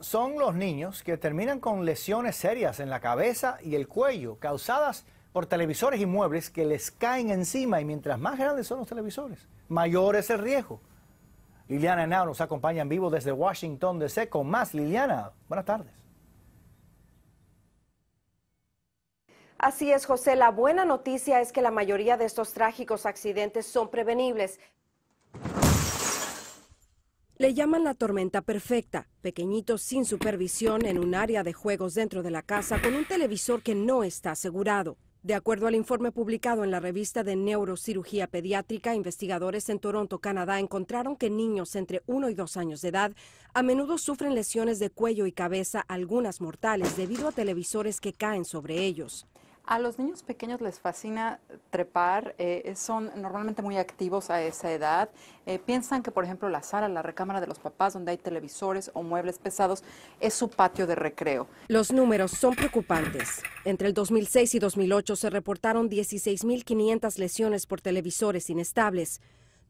son los niños que terminan con lesiones serias en la cabeza y el cuello causadas por televisores y muebles que les caen encima y mientras más grandes son los televisores, mayor es el riesgo. Liliana Henao nos acompaña en vivo desde Washington DC con más. Liliana, buenas tardes. Así es, José. La buena noticia es que la mayoría de estos trágicos accidentes son prevenibles, le llaman la tormenta perfecta, pequeñitos sin supervisión en un área de juegos dentro de la casa con un televisor que no está asegurado. De acuerdo al informe publicado en la revista de Neurocirugía Pediátrica, investigadores en Toronto, Canadá, encontraron que niños entre 1 y 2 años de edad a menudo sufren lesiones de cuello y cabeza, algunas mortales, debido a televisores que caen sobre ellos. A los niños pequeños les fascina trepar, eh, son normalmente muy activos a esa edad. Eh, piensan que, por ejemplo, la sala, la recámara de los papás, donde hay televisores o muebles pesados, es su patio de recreo. Los números son preocupantes. Entre el 2006 y 2008 se reportaron 16.500 lesiones por televisores inestables.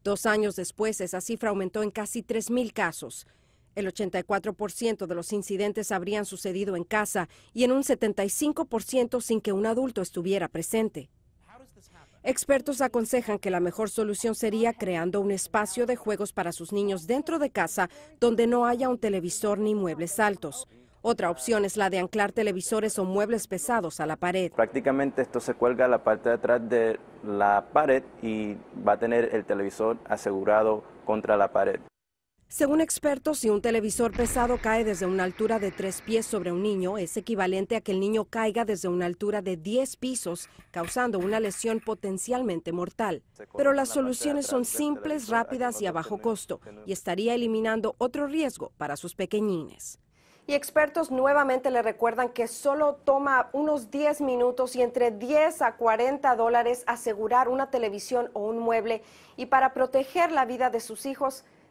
Dos años después, esa cifra aumentó en casi 3.000 casos. El 84% de los incidentes habrían sucedido en casa y en un 75% sin que un adulto estuviera presente. Expertos aconsejan que la mejor solución sería creando un espacio de juegos para sus niños dentro de casa donde no haya un televisor ni muebles altos. Otra opción es la de anclar televisores o muebles pesados a la pared. Prácticamente esto se cuelga a la parte de atrás de la pared y va a tener el televisor asegurado contra la pared. Según expertos, si un televisor pesado cae desde una altura de tres pies sobre un niño, es equivalente a que el niño caiga desde una altura de 10 pisos, causando una lesión potencialmente mortal. Pero las soluciones son simples, rápidas y a bajo costo, y estaría eliminando otro riesgo para sus pequeñines. Y expertos nuevamente le recuerdan que solo toma unos 10 minutos y entre 10 a 40 dólares asegurar una televisión o un mueble. Y para proteger la vida de sus hijos,